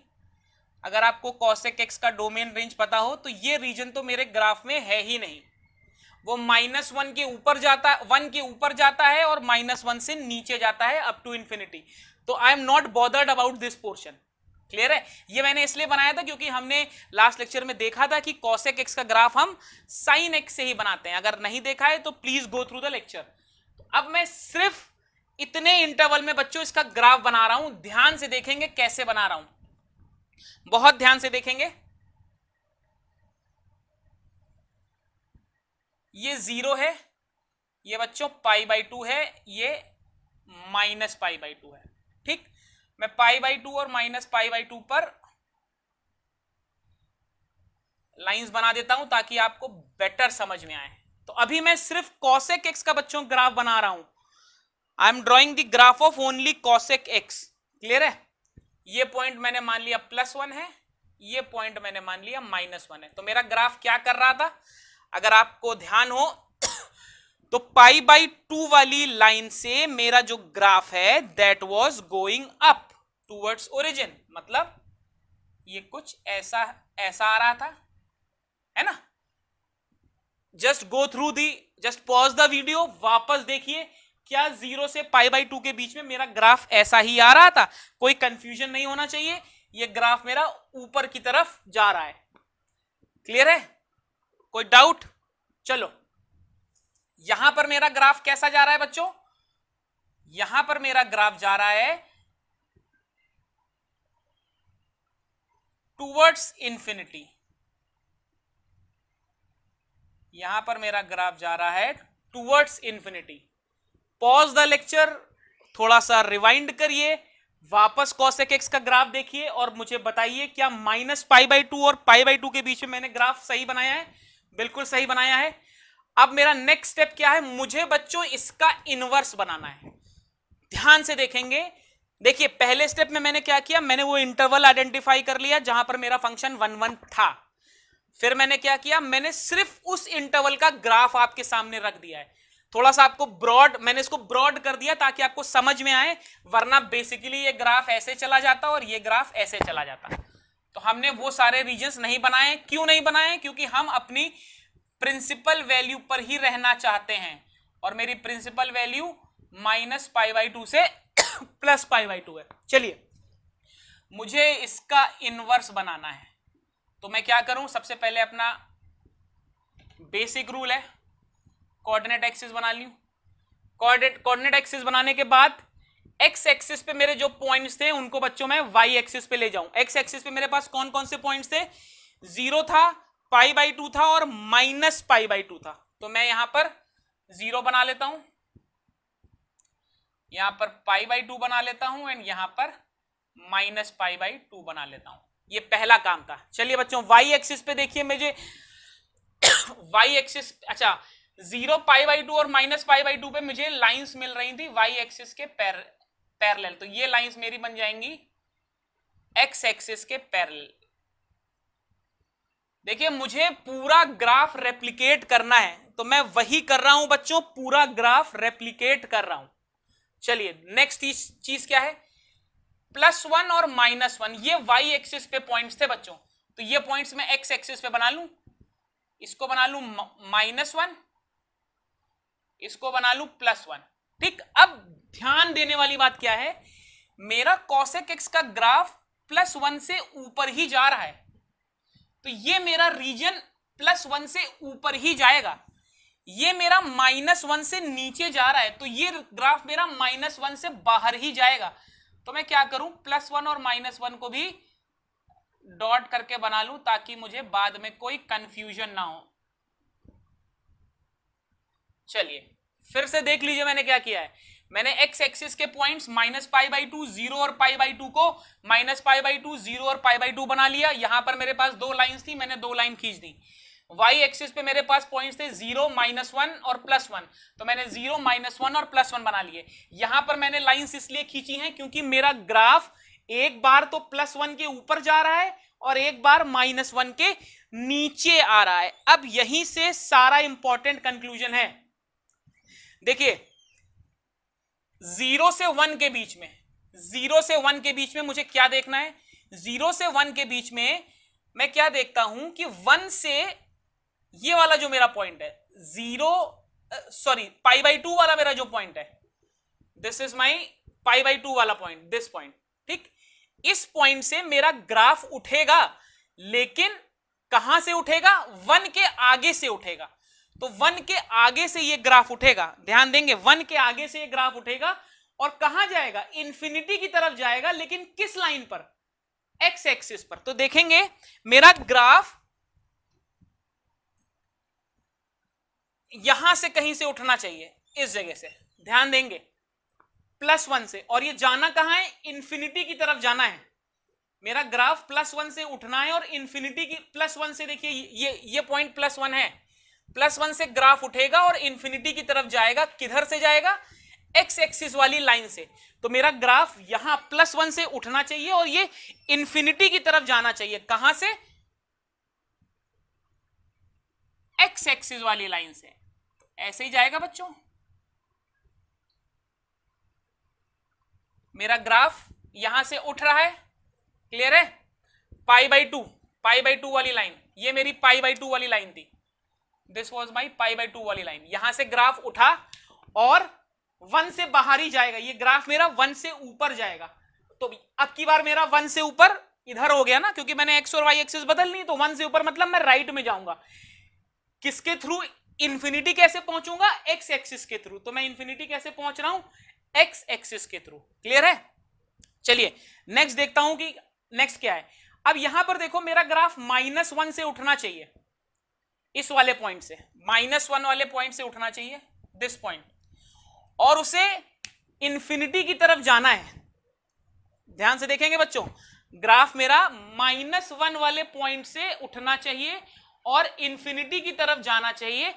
अगर आपको कॉसेक एक्स का डोमेन रेंज पता हो तो ये रीजन तो मेरे ग्राफ में है ही नहीं वो माइनस वन के ऊपर जाता वन के ऊपर जाता है और माइनस वन से नीचे जाता है अप टू इन्फिनिटी तो I am not bothered about this portion clear है ये मैंने इसलिए बनाया था क्योंकि हमने लास्ट लेक्चर में देखा था कि कॉसेक एक्स का ग्राफ हम साइन एक्स से ही बनाते हैं अगर नहीं देखा है तो please go through the lecture तो अब मैं सिर्फ इतने इंटरवल में बच्चों इसका ग्राफ बना रहा हूं ध्यान से देखेंगे कैसे बना रहा हूं बहुत ध्यान से देखेंगे ये जीरो है ये बच्चों पाई बाई टू है ये माइनस पाई बाई टू है मैं पाई बाई टू और माइनस पाई बाई टू पर लाइंस बना देता हूं ताकि आपको बेटर समझ में आए तो अभी मैं सिर्फ कॉसेक एक्स का बच्चों ग्राफ बना रहा हूं I am drawing the graph of only cosec x clear है ये पॉइंट मैंने मान लिया प्लस वन है ये पॉइंट मैंने मान लिया माइनस वन है तो मेरा ग्राफ क्या कर रहा था अगर आपको ध्यान हो तो पाई बाई टू वाली लाइन से मेरा जो ग्राफ है that was going up towards origin मतलब ये कुछ ऐसा ऐसा आ रहा था है ना just go through the just pause the video वापस देखिए क्या जीरो से पाई बाई टू के बीच में मेरा ग्राफ ऐसा ही आ रहा था कोई कंफ्यूजन नहीं होना चाहिए ये ग्राफ मेरा ऊपर की तरफ जा रहा है क्लियर है कोई डाउट चलो यहां पर मेरा ग्राफ कैसा जा रहा है बच्चों यहां पर मेरा ग्राफ जा रहा है टूवर्ड्स इंफिनिटी यहां पर मेरा ग्राफ जा रहा है towards infinity pause the lecture थोड़ा सा रिवाइंड करिए वापस कॉसेक एक्स का ग्राफ देखिए और मुझे बताइए क्या माइनस पाई बाई टू और पाई बाई टू के बीच में मैंने ग्राफ सही बनाया है बिल्कुल सही बनाया है अब मेरा नेक्स्ट स्टेप क्या है मुझे बच्चों इसका इनवर्स बनाना है ध्यान से देखेंगे देखिए पहले स्टेप में मैंने क्या किया मैंने वो इंटरवल आइडेंटिफाई कर लिया जहां पर मेरा फंक्शन वन वन था फिर मैंने क्या किया मैंने सिर्फ उस इंटरवल का ग्राफ आपके सामने रख दिया है थोड़ा सा आपको ब्रॉड मैंने इसको ब्रॉड कर दिया ताकि आपको समझ में आए वरना बेसिकली ये ग्राफ ऐसे चला जाता और ये ग्राफ ऐसे चला जाता तो हमने वो सारे रीजन नहीं बनाए क्यों नहीं बनाए क्योंकि हम अपनी प्रिंसिपल वैल्यू पर ही रहना चाहते हैं और मेरी principal value minus pi by two से प्लस पाई बाई टू है चलिए मुझे इसका इनवर्स बनाना है तो मैं क्या करूं सबसे पहले अपना बेसिक रूल है कोऑर्डिनेट एक्सिस बना ली कोऑर्डिनेट कोऑर्डिनेट एक्सिस बनाने के बाद एक्स एक्सिस पे मेरे जो पॉइंट्स थे उनको बच्चों मैं वाई एक्सिस पे ले जाऊं एक्स एक्सिस पे मेरे पास कौन कौन से पॉइंट्स थे जीरो था पाई बाई टू था और माइनस पाई बाई टू था तो मैं यहां पर जीरो बना लेता हूं यहां पर पाई बाई टू बना लेता हूं एंड यहां पर माइनस पाई बाई टू बना लेता हूं ये पहला काम था चलिए बच्चों वाई एक्सिस पे देखिए मुझे वाई एक्सिस अच्छा जीरो पाई बाई टू और माइनस पाई बाई टू पे मुझे लाइंस मिल रही थी वाई एक्सिस के पैर पैरेलल तो ये लाइंस मेरी बन जाएंगी एक्स एक्सिस के पैरेलल देखिए मुझे पूरा ग्राफ रेप्लिकेट करना है तो मैं वही कर रहा हूं बच्चों पूरा ग्राफ रेप्लिकेट कर रहा हूं चलिए नेक्स्ट चीज क्या है प्लस वन और माइनस वन ये वाई एक्सिस पे पॉइंट्स थे बच्चों तो ये पॉइंट्स मैं एक्स एक्सिस पे बना लू इसको बना लू माइनस वन इसको बना लू प्लस वन ठीक अब ध्यान देने वाली बात क्या है मेरा कॉसेक एक्स का ग्राफ प्लस वन से ऊपर ही जा रहा है तो ये मेरा रीजन प्लस वन से ऊपर ही जाएगा ये मेरा माइनस वन से नीचे जा रहा है तो ये ग्राफ मेरा माइनस वन से बाहर ही जाएगा तो मैं क्या करूं प्लस वन और माइनस वन को भी डॉट करके बना लूं ताकि मुझे बाद में कोई कंफ्यूजन ना हो चलिए फिर से देख लीजिए मैंने क्या किया है मैंने एक्स एक्सिस के points minus pi by two zero और पाई बाई टू को minus pi by two zero और पाई बाई टू बना लिया यहां पर मेरे पास दो लाइंस थी मैंने दो लाइन खींच दी वाई एक्सिस पे मेरे पास पॉइंट्स थे जीरो माइनस वन और प्लस वन तो मैंने जीरो माइनस वन और प्लस वन बना लिए यहां पर मैंने लाइंस इसलिए खींची हैं क्योंकि मेरा ग्राफ एक बार तो प्लस वन के ऊपर जा रहा है और एक बार माइनस वन के नीचे आ रहा है अब यहीं से सारा इंपॉर्टेंट कंक्लूजन है देखिए जीरो से वन के बीच में जीरो से वन के बीच में मुझे क्या देखना है जीरो से वन के बीच में मैं क्या देखता हूं कि वन से ये वाला जो मेरा पॉइंट है zero sorry pi by two वाला मेरा जो पॉइंट है this is my pi by two वाला पॉइंट दिस पॉइंट ठीक इस पॉइंट से मेरा ग्राफ उठेगा लेकिन कहां से उठेगा वन के आगे से उठेगा तो वन के आगे से ये ग्राफ उठेगा ध्यान देंगे वन के आगे से ये ग्राफ उठेगा और कहां जाएगा इंफिनिटी की तरफ जाएगा लेकिन किस लाइन पर एक्स एक्सिस पर तो देखेंगे मेरा ग्राफ यहां से कहीं से उठना चाहिए इस जगह से ध्यान देंगे प्लस वन से और ये जाना कहां है इंफिनिटी की तरफ जाना है मेरा ग्राफ प्लस वन से उठना है और इन्फिनिटी की प्लस वन से देखिए ये ये पॉइंट प्लस वन है प्लस वन से ग्राफ उठेगा और इन्फिनिटी की तरफ जाएगा किधर से जाएगा एक्स एक्सिस वाली लाइन से तो मेरा ग्राफ यहां प्लस वन से उठना चाहिए और ये इन्फिनिटी की तरफ जाना चाहिए कहां से एक्स एक्सिस वाली लाइन से ऐसे ही जाएगा बच्चों मेरा ग्राफ यहां से उठ रहा है क्लियर है pi by two pi by two वाली लाइन ये मेरी पाई बाई टू वाली लाइन थी this was my pi by two वाली लाइन यहां से ग्राफ उठा और वन से बाहर ही जाएगा ये ग्राफ मेरा वन से ऊपर जाएगा तो अब की बार मेरा वन से ऊपर इधर हो गया ना क्योंकि मैंने एक्स और वाई एक्सिस बदल ली तो वन से ऊपर मतलब मैं राइट में जाऊंगा किसके थ्रू इन्फिनिटी कैसे पहुंचूंगा एक्स एक्सिस के थ्रू तो मैं इन्फिनिटी कैसे पहुंच रहा हूं एक्स एक्सिस के थ्रू क्लियर है चलिए नेक्स्ट देखता हूं कि नेक्स्ट क्या है अब यहां पर देखो मेरा ग्राफ माइनस वन से उठना चाहिए इस वाले पॉइंट से माइनस वन वाले पॉइंट से उठना चाहिए दिस पॉइंट और उसे इन्फिनिटी की तरफ जाना है ध्यान से देखेंगे बच्चों ग्राफ मेरा माइनस वन वाले पॉइंट से उठना चाहिए और इंफिनिटी की तरफ जाना चाहिए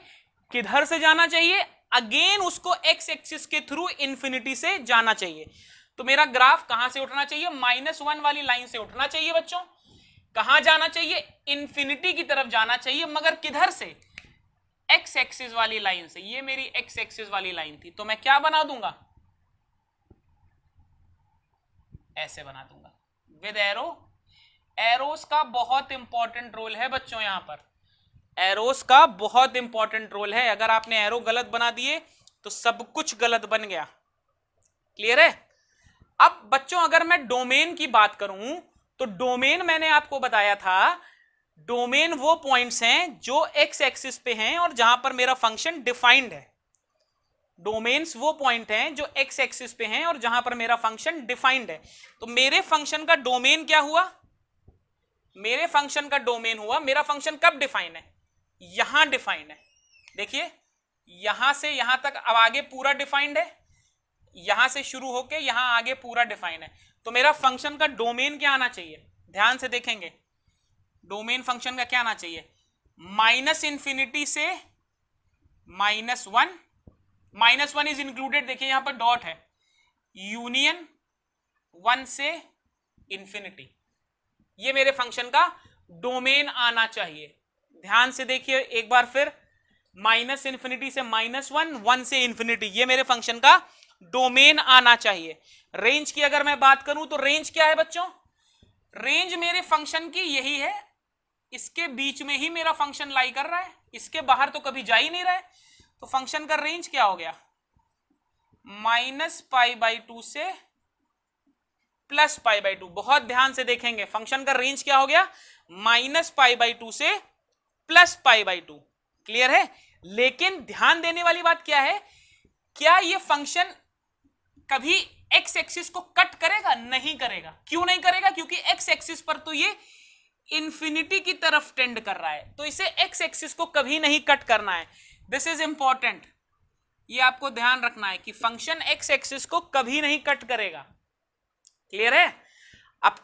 किधर से जाना चाहिए अगेन उसको एक्स एक्सिस के थ्रू इंफिनिटी से जाना चाहिए तो मेरा ग्राफ कहां से उठना चाहिए माइनस वन वाली लाइन से उठना चाहिए बच्चों कहां जाना चाहिए इंफिनिटी की तरफ जाना चाहिए मगर किधर से एक्स एक्सिस वाली लाइन से ये मेरी एक्स एक्सिस वाली लाइन थी तो मैं क्या बना दूंगा ऐसे बना दूंगा विद एरो एरोस का बहुत इंपॉर्टेंट रोल है बच्चों यहां पर एरोस का बहुत इंपॉर्टेंट रोल है अगर आपने एरो गलत बना दिए तो सब कुछ गलत बन गया क्लियर है अब बच्चों अगर मैं डोमेन की बात करूं तो डोमेन मैंने आपको बताया था डोमेन वो पॉइंट्स हैं जो एक्स एक्सिस पे हैं और जहां पर मेरा फंक्शन डिफाइंड है डोमेन्स वो पॉइंट हैं जो एक्स एक्सिस पे हैं और जहां पर मेरा फंक्शन डिफाइंड है तो मेरे फंक्शन का डोमेन क्या हुआ मेरे फंक्शन का डोमेन हुआ मेरा फंक्शन कब डिफाइन है यहां डिफाइंड है देखिए यहां से यहां तक अब आगे पूरा डिफाइंड है यहां से शुरू होके यहां आगे पूरा डिफाइन है तो मेरा फंक्शन का डोमेन क्या आना चाहिए ध्यान से देखेंगे डोमेन फंक्शन का क्या आना चाहिए माइनस इंफिनिटी से minus one minus one is included देखिए यहां पर डॉट है यूनियन वन से इंफिनिटी ये मेरे फंक्शन का डोमेन आना चाहिए ध्यान से देखिए एक बार फिर माइनस इंफिनिटी से माइनस वन वन से इंफिनिटी ये मेरे फंक्शन का डोमेन आना चाहिए रेंज की अगर मैं बात करूं तो रेंज क्या है बच्चों रेंज मेरे फंक्शन की यही है इसके बीच में ही मेरा फंक्शन लाई कर रहा है इसके बाहर तो कभी जा ही नहीं रहा है तो फंक्शन का रेंज क्या हो गया माइनस पाई बाई टू से प्लस पाई बाई टू बहुत ध्यान से देखेंगे फंक्शन का रेंज क्या हो गया माइनस पाई बाई टू से plus pi by two clear है लेकिन ध्यान देने वाली बात क्या है क्या ये फंक्शन कभी एक्स एक्सिस को कट करेगा नहीं करेगा क्यों नहीं करेगा क्योंकि एक्स एक्सिस पर तो ये इंफिनिटी की तरफ टेंड कर रहा है तो इसे एक्स एक्सिस को कभी नहीं कट करना है दिस इज इंपॉर्टेंट ये आपको ध्यान रखना है कि फंक्शन एक्स एक्सिस को कभी नहीं कट करेगा क्लियर है अब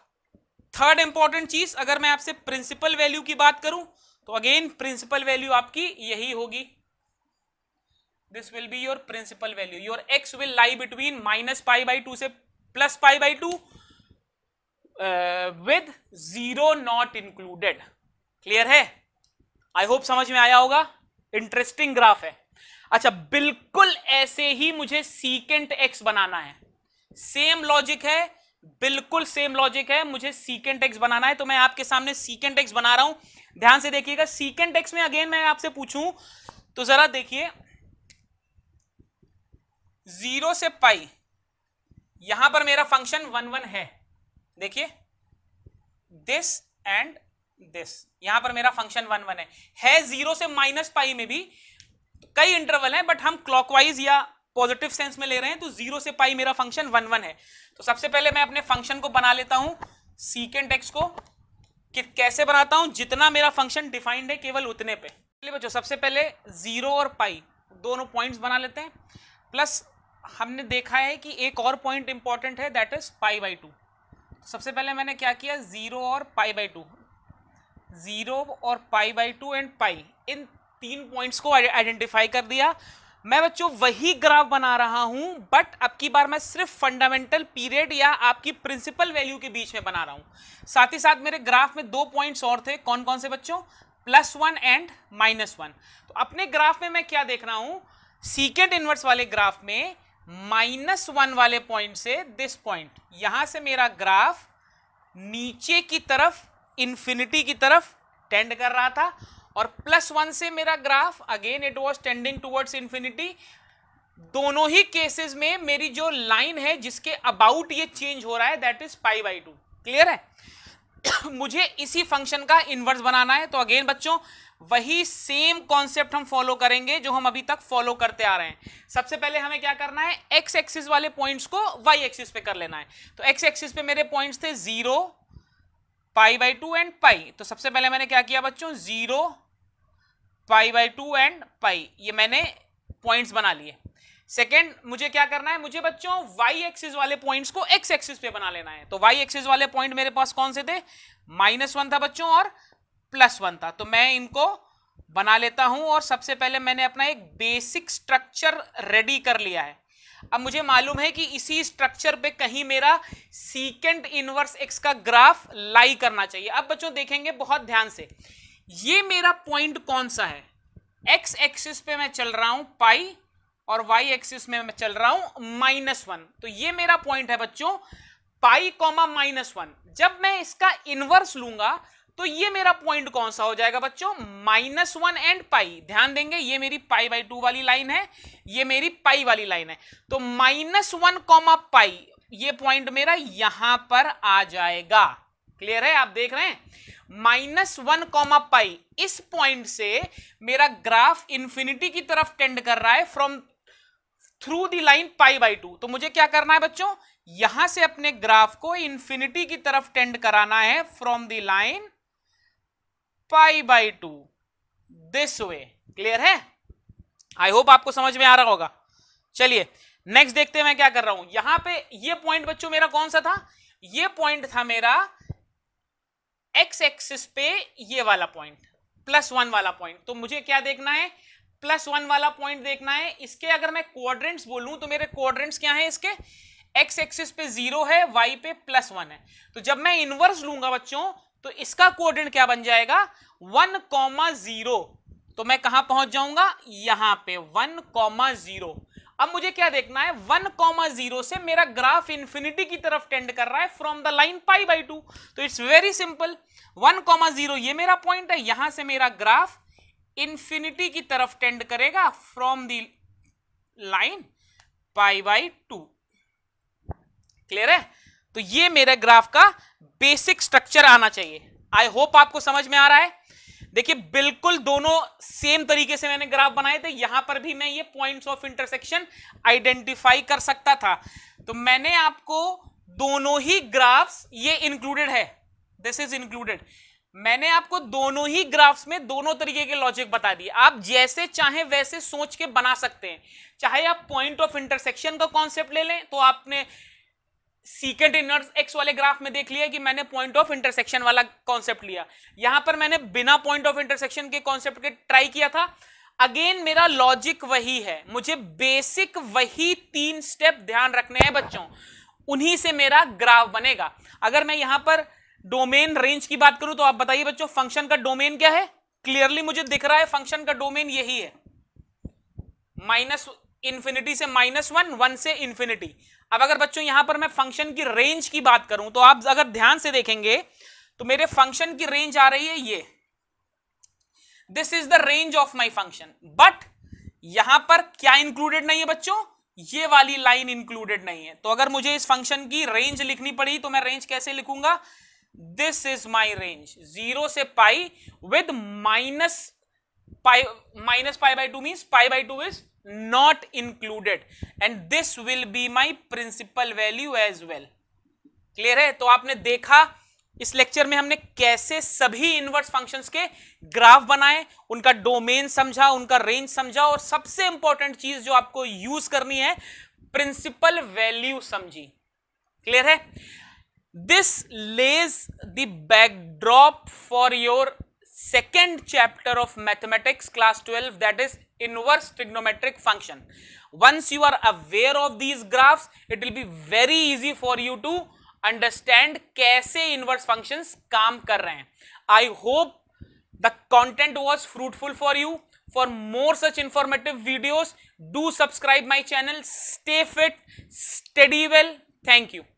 थर्ड इंपॉर्टेंट चीज अगर मैं आपसे प्रिंसिपल वैल्यू की बात करूं तो अगेन प्रिंसिपल वैल्यू आपकी यही होगी this will be your principal value your X will lie between minus pi by two से plus pi by two with zero not included clear है आई होप समझ में आया होगा इंटरेस्टिंग ग्राफ है अच्छा बिल्कुल ऐसे ही मुझे सीकेंट एक्स बनाना है सेम लॉजिक है बिल्कुल सेम लॉजिक है मुझे सीकेंट एक्स बनाना है तो मैं आपके सामने सीकेंट एक्स बना रहा हूं ध्यान से देखिएगा सीकेंट एक्स में अगेन मैं आपसे पूछूं तो जरा देखिए जीरो से पाई यहां पर मेरा फंक्शन वन वन है देखिए दिस एंड दिस यहां पर मेरा फंक्शन वन वन है है जीरो से माइनस पाई में भी कई इंटरवल है बट हम क्लॉकवाइज या पॉजिटिव सेंस में ले रहे हैं तो जीरो से पाई मेरा फंक्शन वन वन है तो सबसे पहले मैं अपने फंक्शन को बना लेता हूं सीकेंट एक्स को कि कैसे बनाता हूं जितना मेरा फंक्शन डिफाइंड है केवल उतने पे चलिए बच्चों सबसे पहले जीरो और पाई दोनों पॉइंट्स बना लेते हैं प्लस हमने देखा है कि एक और पॉइंट इंपॉर्टेंट है that is pi by two सबसे पहले मैंने क्या किया जीरो और पाई बाई टू जीरो और pi by two and pi इन तीन पॉइंट्स को आइडेंटिफाई कर दिया मैं बच्चों वही ग्राफ बना रहा हूं बट अब की बार मैं सिर्फ फंडामेंटल पीरियड या आपकी प्रिंसिपल वैल्यू के बीच में बना रहा हूं साथ ही साथ मेरे ग्राफ में दो पॉइंट्स और थे कौन कौन से बच्चों plus one and minus one तो अपने ग्राफ में मैं क्या देख रहा हूं सीकेंड इनवर्स वाले ग्राफ में माइनस वन वाले पॉइंट से दिस पॉइंट यहां से मेरा ग्राफ नीचे की तरफ इन्फिनिटी की तरफ टेंड कर रहा था और प्लस वन से मेरा graph again it was tending towards infinity दोनों ही केसेस में मेरी जो लाइन है जिसके अबाउट ये चेंज हो रहा है that is pi by two clear है मुझे इसी फंक्शन का इन्वर्स बनाना है तो अगेन बच्चों वही सेम कॉन्सेप्ट हम फॉलो करेंगे जो हम अभी तक फॉलो करते आ रहे हैं सबसे पहले हमें क्या करना है एक्स एक्सिस वाले पॉइंट्स को वाई एक्सिस पे कर लेना है तो एक्स एक्सिस पे मेरे पॉइंट्स थे zero pi by two and pi तो सबसे पहले मैंने क्या किया बच्चों zero pi by two and pi ये मैंने पॉइंट्स बना लिए सेकेंड मुझे क्या करना है मुझे बच्चों वाई एक्सिस वाले पॉइंट्स को एक्स एक्सिस पे बना लेना है तो वाई एक्सिस वाले पॉइंट मेरे पास कौन से थे माइनस वन था बच्चों और प्लस वन था तो मैं इनको बना लेता हूं और सबसे पहले मैंने अपना एक बेसिक स्ट्रक्चर रेडी कर लिया है अब मुझे मालूम है कि इसी स्ट्रक्चर पे कहीं मेरा सीकेंड इनवर्स एक्स का ग्राफ लाई करना चाहिए अब बच्चों देखेंगे बहुत ध्यान से ये मेरा पॉइंट कौन सा है एक्स एक्सिस पे मैं चल रहा हूं पाई और वाई एक्सिस में मैं चल रहा हूं माइनस वन तो ये मेरा पॉइंट है बच्चों पाई कॉमा माइनस वन जब मैं इसका इनवर्स लूंगा तो ये मेरा पॉइंट कौन सा हो जाएगा बच्चों माइनस वन एंड पाई ध्यान देंगे ये मेरी पाई बाई टू वाली लाइन है ये मेरी पाई वाली लाइन है तो माइनस वन कॉमा पाई ये पॉइंट मेरा यहां पर आ जाएगा क्लियर है आप देख रहे हैं माइनस वन कॉमा पाई इस पॉइंट से मेरा ग्राफ इंफिनिटी की तरफ टेंड कर रहा है from through the line pi by two तो मुझे क्या करना है बच्चों यहां से अपने ग्राफ को इंफिनिटी की तरफ टेंड कराना है from the line pi by two this way clear है आई होप आपको समझ में आ रहा होगा चलिए नेक्स्ट देखते हैं मैं क्या कर रहा हूं यहां पे ये पॉइंट बच्चों मेरा कौन सा था ये पॉइंट था मेरा एक्स एक्सिस पे ये वाला पॉइंट प्लस वन वाला पॉइंट तो मुझे क्या देखना है प्लस वन वाला पॉइंट देखना है इसके अगर मैं क्वाड्रेंट्स बोलूं तो मेरे क्वाड्रेंट्स क्या हैं इसके एक्स एक्सिस पे जीरो है वाई पे प्लस वन है तो जब मैं इनवर्स लूंगा बच्चों तो इसका क्वाड्रेंट क्या बन जाएगा वन कॉमा जीरो तो मैं कहां पहुंच जाऊंगा यहां पे वन कॉमा जीरो अब मुझे क्या देखना है वन कॉमा जीरो से मेरा ग्राफ इंफिनिटी की तरफ टेंड कर रहा है from the line pi by two तो it's very simple one comma zero ये मेरा पॉइंट है यहां से मेरा ग्राफ इंफिनिटी की तरफ टेंड करेगा from the line pi by two clear है तो ये मेरे ग्राफ का बेसिक स्ट्रक्चर आना चाहिए आई होप आपको समझ में आ रहा है देखिए बिल्कुल दोनों सेम तरीके से मैंने ग्राफ बनाए थे यहां पर भी मैं ये पॉइंट्स ऑफ इंटरसेक्शन आइडेंटिफाई कर सकता था तो मैंने आपको दोनों ही ग्राफ्स ये इंक्लूडेड है दिस इज इंक्लूडेड मैंने आपको दोनों ही ग्राफ्स में दोनों तरीके के लॉजिक बता दिए आप जैसे चाहे वैसे सोच के बना सकते हैं चाहे आप पॉइंट ऑफ इंटरसेक्शन का कॉन्सेप्ट ले लें तो आपने सीकेंट इनर्स एक्स वाले ग्राफ में देख लिया कि मैंने पॉइंट ऑफ इंटरसेक्शन वाला कॉन्सेप्ट लिया यहां पर मैंने बिना पॉइंट ऑफ इंटरसेक्शन के कॉन्सेप्ट के ट्राई किया था अगेन मेरा लॉजिक वही है मुझे बेसिक वही तीन स्टेप ध्यान रखने हैं बच्चों उन्हीं से मेरा ग्राफ बनेगा अगर मैं यहां पर डोमेन रेंज की बात करूं तो आप बताइए बच्चों फंक्शन का डोमेन क्या है क्लियरली मुझे दिख रहा है फंक्शन का डोमेन यही है माइनस इन्फिनिटी से माइनस वन वन से इन्फिनिटी अब अगर बच्चों यहां पर मैं फंक्शन की रेंज की बात करूं तो आप अगर ध्यान से देखेंगे तो मेरे फंक्शन की रेंज आ रही है ये this is the range of my function but यहां पर क्या इंक्लूडेड नहीं है बच्चों ये वाली लाइन इंक्लूडेड नहीं है तो अगर मुझे इस फंक्शन की रेंज लिखनी पड़ी तो मैं रेंज कैसे लिखूंगा this is my range zero से pi with minus pi minus pi by two mean pi by two is not included and this will be my principal value as well clear है तो आपने देखा इस lecture में हमने कैसे सभी इनवर्स फंक्शंस के ग्राफ बनाए उनका डोमेन समझा उनका रेंज समझा और सबसे इंपॉर्टेंट चीज जो आपको यूज करनी है प्रिंसिपल वैल्यू समझी क्लियर है this lays the backdrop for your second chapter of mathematics class twelve that is inverse trigonometric function once you are aware of these graphs it will be very easy for you to understand कैसे inverse functions काम कर रहे हैं I hope the content was fruitful for you for more such informative videos do subscribe my channel stay fit study well thank you